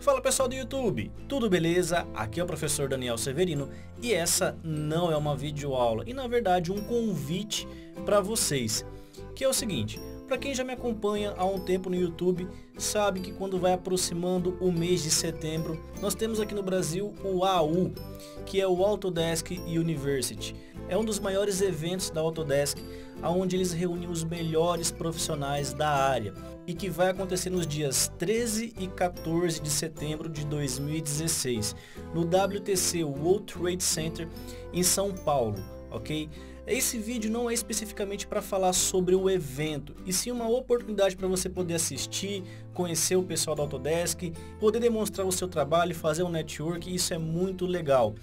Fala pessoal do YouTube, tudo beleza? Aqui é o professor Daniel Severino e essa não é uma videoaula e na verdade um convite para vocês, que é o seguinte, para quem já me acompanha há um tempo no YouTube, sabe que quando vai aproximando o mês de setembro, nós temos aqui no Brasil o AU, que é o Autodesk University. É um dos maiores eventos da Autodesk, onde eles reúnem os melhores profissionais da área e que vai acontecer nos dias 13 e 14 de setembro de 2016, no WTC World Trade Center em São Paulo, ok? Esse vídeo não é especificamente para falar sobre o evento, e sim uma oportunidade para você poder assistir, conhecer o pessoal da Autodesk, poder demonstrar o seu trabalho, fazer um network, isso é muito legal,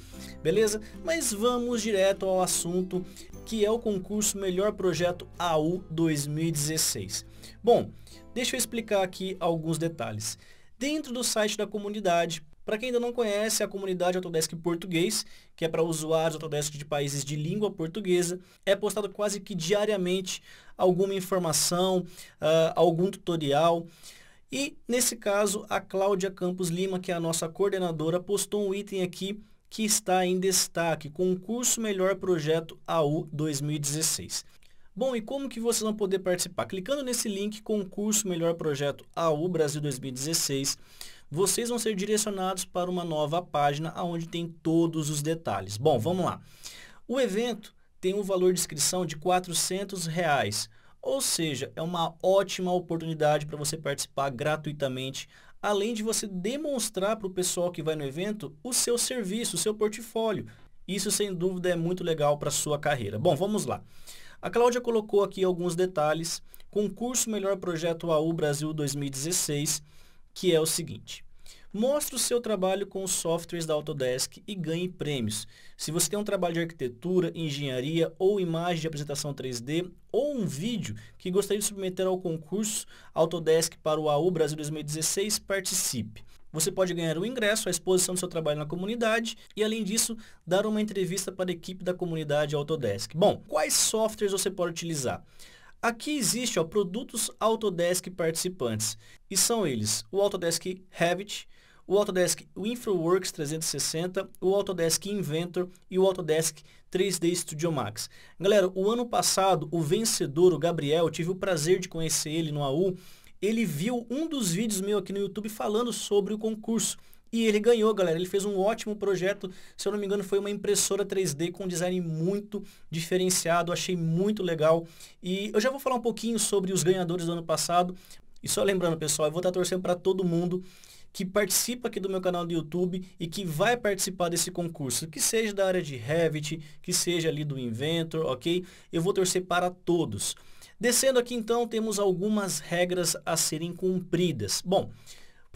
beleza? Mas vamos direto ao assunto, que é o concurso Melhor Projeto AU 2016. Bom, deixa eu explicar aqui alguns detalhes. Dentro do site da comunidade, para quem ainda não conhece, a comunidade Autodesk Português, que é para usuários Autodesk de países de língua portuguesa, é postado quase que diariamente alguma informação, uh, algum tutorial. E, nesse caso, a Cláudia Campos Lima, que é a nossa coordenadora, postou um item aqui que está em destaque, concurso melhor projeto AU 2016. Bom, e como que vocês vão poder participar? Clicando nesse link, concurso Melhor Projeto AU Brasil 2016, vocês vão ser direcionados para uma nova página onde tem todos os detalhes. Bom, vamos lá. O evento tem um valor de inscrição de R$ Reais, ou seja, é uma ótima oportunidade para você participar gratuitamente, além de você demonstrar para o pessoal que vai no evento o seu serviço, o seu portfólio. Isso, sem dúvida, é muito legal para a sua carreira. Bom, vamos lá. A Cláudia colocou aqui alguns detalhes. Concurso Melhor Projeto AU Brasil 2016 que é o seguinte. Mostre o seu trabalho com os softwares da Autodesk e ganhe prêmios. Se você tem um trabalho de arquitetura, engenharia ou imagem de apresentação 3D ou um vídeo que gostaria de submeter ao concurso Autodesk para o AU Brasil 2016, participe. Você pode ganhar o ingresso, a exposição do seu trabalho na comunidade e, além disso, dar uma entrevista para a equipe da comunidade Autodesk. Bom, quais softwares você pode utilizar? Aqui existe ó, produtos Autodesk participantes. E são eles o Autodesk Revit, o Autodesk InfraWorks 360, o Autodesk Inventor e o Autodesk 3D Studio Max. Galera, o ano passado, o vencedor, o Gabriel, tive o prazer de conhecer ele no AU, ele viu um dos vídeos meu aqui no YouTube falando sobre o concurso. E ele ganhou, galera. Ele fez um ótimo projeto. Se eu não me engano, foi uma impressora 3D com um design muito diferenciado. Achei muito legal. E eu já vou falar um pouquinho sobre os ganhadores do ano passado. E só lembrando, pessoal, eu vou estar torcendo para todo mundo que participa aqui do meu canal do YouTube e que vai participar desse concurso, que seja da área de Revit, que seja ali do Inventor, ok? Eu vou torcer para todos. Descendo aqui então, temos algumas regras a serem cumpridas. Bom,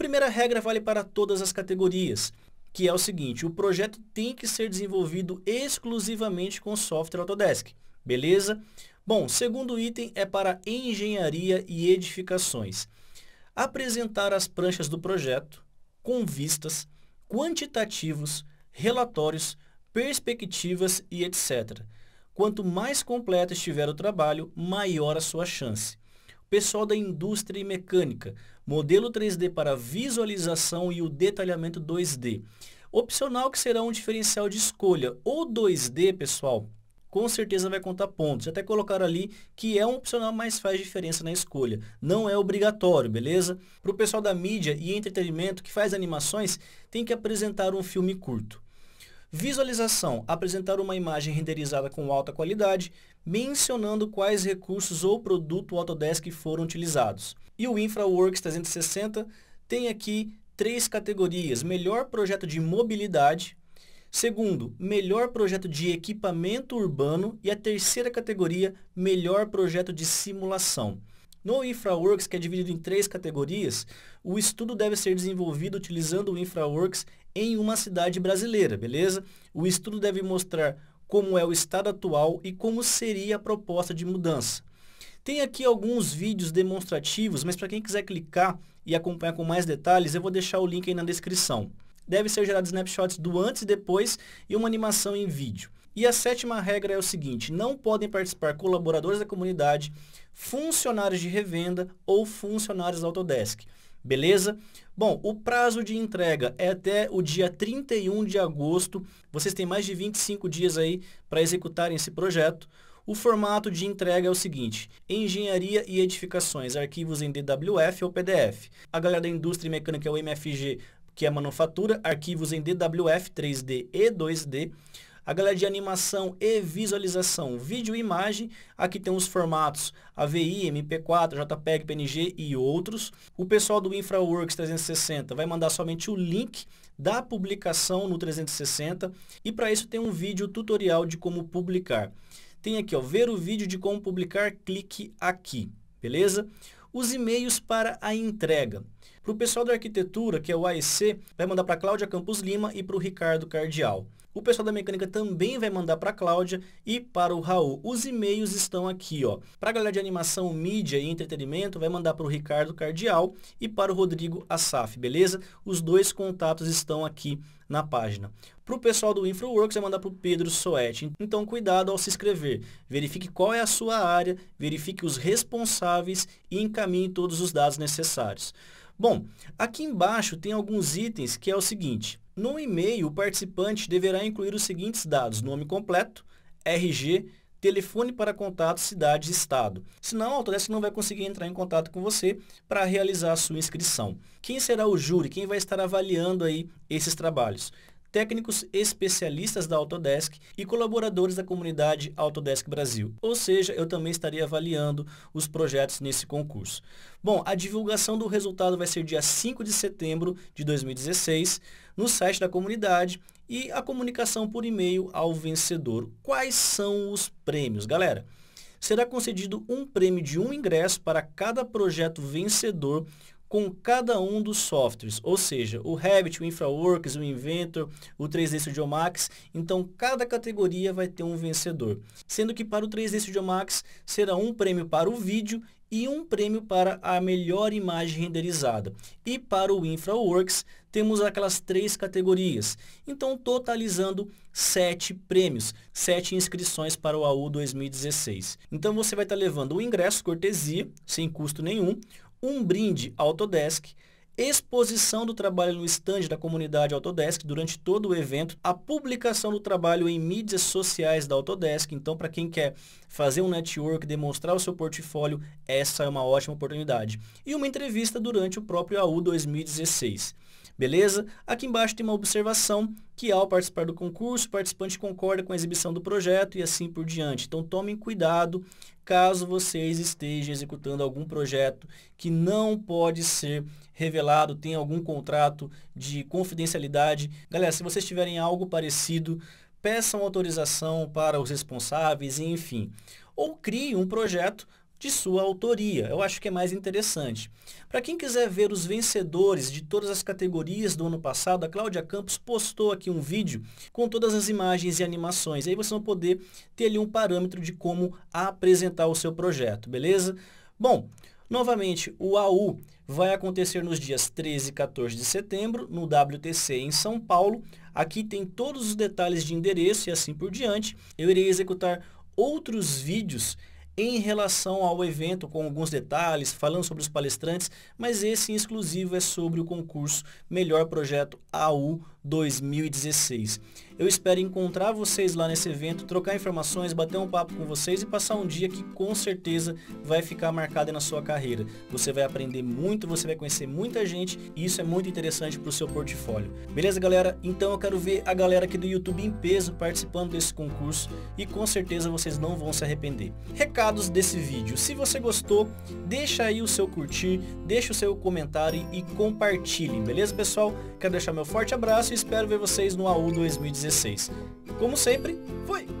Primeira regra vale para todas as categorias, que é o seguinte, o projeto tem que ser desenvolvido exclusivamente com software Autodesk, beleza? Bom, segundo item é para engenharia e edificações. Apresentar as pranchas do projeto com vistas, quantitativos, relatórios, perspectivas e etc. Quanto mais completo estiver o trabalho, maior a sua chance. Pessoal da indústria e mecânica, modelo 3D para visualização e o detalhamento 2D. Opcional que será um diferencial de escolha. Ou 2D, pessoal, com certeza vai contar pontos. Até colocar ali que é um opcional, mas faz diferença na escolha. Não é obrigatório, beleza? Para o pessoal da mídia e entretenimento que faz animações, tem que apresentar um filme curto. Visualização, apresentar uma imagem renderizada com alta qualidade, mencionando quais recursos ou produto Autodesk foram utilizados. E o InfraWorks 360 tem aqui três categorias. Melhor projeto de mobilidade, Segundo, melhor projeto de equipamento urbano. E a terceira categoria, melhor projeto de simulação. No InfraWorks, que é dividido em três categorias, o estudo deve ser desenvolvido utilizando o InfraWorks em uma cidade brasileira, beleza? O estudo deve mostrar como é o estado atual e como seria a proposta de mudança. Tem aqui alguns vídeos demonstrativos, mas para quem quiser clicar e acompanhar com mais detalhes, eu vou deixar o link aí na descrição. Deve ser gerado snapshots do antes e depois e uma animação em vídeo. E a sétima regra é o seguinte, não podem participar colaboradores da comunidade, funcionários de revenda ou funcionários da Autodesk. Beleza? Bom, o prazo de entrega é até o dia 31 de agosto. Vocês têm mais de 25 dias aí para executarem esse projeto. O formato de entrega é o seguinte, engenharia e edificações, arquivos em DWF ou PDF. A galera da indústria e mecânica é o MFG, que é a manufatura, arquivos em DWF 3D e 2D. A galera de animação e visualização, vídeo e imagem, aqui tem os formatos AVI, MP4, JPEG, PNG e outros. O pessoal do InfraWorks 360 vai mandar somente o link da publicação no 360 e para isso tem um vídeo tutorial de como publicar. Tem aqui, ó, ver o vídeo de como publicar, clique aqui, beleza? Os e-mails para a entrega. Para o pessoal da arquitetura, que é o AEC, vai mandar para Cláudia Campos Lima e para o Ricardo Cardial. O pessoal da mecânica também vai mandar para a Cláudia e para o Raul. Os e-mails estão aqui, ó. Para a galera de animação, mídia e entretenimento, vai mandar para o Ricardo Cardial e para o Rodrigo Assaf, beleza? Os dois contatos estão aqui na página. Para o pessoal do InfraWorks, vai mandar para o Pedro Soete. Então, cuidado ao se inscrever. Verifique qual é a sua área, verifique os responsáveis e encaminhe todos os dados necessários. Bom, aqui embaixo tem alguns itens que é o seguinte. No e-mail, o participante deverá incluir os seguintes dados, nome completo, RG, telefone para contato, cidade e estado. Senão, a Autodesk não vai conseguir entrar em contato com você para realizar a sua inscrição. Quem será o júri? Quem vai estar avaliando aí esses trabalhos? técnicos especialistas da Autodesk e colaboradores da comunidade Autodesk Brasil. Ou seja, eu também estaria avaliando os projetos nesse concurso. Bom, a divulgação do resultado vai ser dia 5 de setembro de 2016 no site da comunidade e a comunicação por e-mail ao vencedor. Quais são os prêmios, galera? será concedido um prêmio de um ingresso para cada projeto vencedor com cada um dos softwares, ou seja, o Revit, o InfraWorks, o Inventor, o 3D Studio Max. Então, cada categoria vai ter um vencedor, sendo que para o 3D Studio Max será um prêmio para o vídeo e um prêmio para a melhor imagem renderizada. E para o InfraWorks, temos aquelas três categorias. Então, totalizando sete prêmios, sete inscrições para o AU 2016. Então, você vai estar levando o ingresso cortesia, sem custo nenhum, um brinde Autodesk, exposição do trabalho no estande da comunidade Autodesk durante todo o evento, a publicação do trabalho em mídias sociais da Autodesk. Então, para quem quer fazer um network, demonstrar o seu portfólio, essa é uma ótima oportunidade. E uma entrevista durante o próprio AU 2016. Beleza? Aqui embaixo tem uma observação que ao participar do concurso, o participante concorda com a exibição do projeto e assim por diante. Então tomem cuidado caso vocês estejam executando algum projeto que não pode ser revelado, tem algum contrato de confidencialidade. Galera, se vocês tiverem algo parecido, peçam autorização para os responsáveis, enfim. Ou crie um projeto de sua autoria. Eu acho que é mais interessante. Para quem quiser ver os vencedores de todas as categorias do ano passado, a Cláudia Campos postou aqui um vídeo com todas as imagens e animações. Aí vocês vão poder ter ali um parâmetro de como apresentar o seu projeto, beleza? Bom, novamente, o AU vai acontecer nos dias 13 e 14 de setembro, no WTC em São Paulo. Aqui tem todos os detalhes de endereço e assim por diante. Eu irei executar outros vídeos em relação ao evento, com alguns detalhes, falando sobre os palestrantes, mas esse exclusivo é sobre o concurso Melhor Projeto AU 2016. Eu espero encontrar vocês lá nesse evento, trocar informações, bater um papo com vocês e passar um dia que com certeza vai ficar marcado na sua carreira. Você vai aprender muito, você vai conhecer muita gente e isso é muito interessante para o seu portfólio. Beleza, galera? Então eu quero ver a galera aqui do YouTube em peso participando desse concurso e com certeza vocês não vão se arrepender. Recados desse vídeo. Se você gostou, deixa aí o seu curtir, deixa o seu comentário e compartilhe, beleza, pessoal? Quero deixar meu forte abraço e espero ver vocês no AU 2016. Como sempre, fui!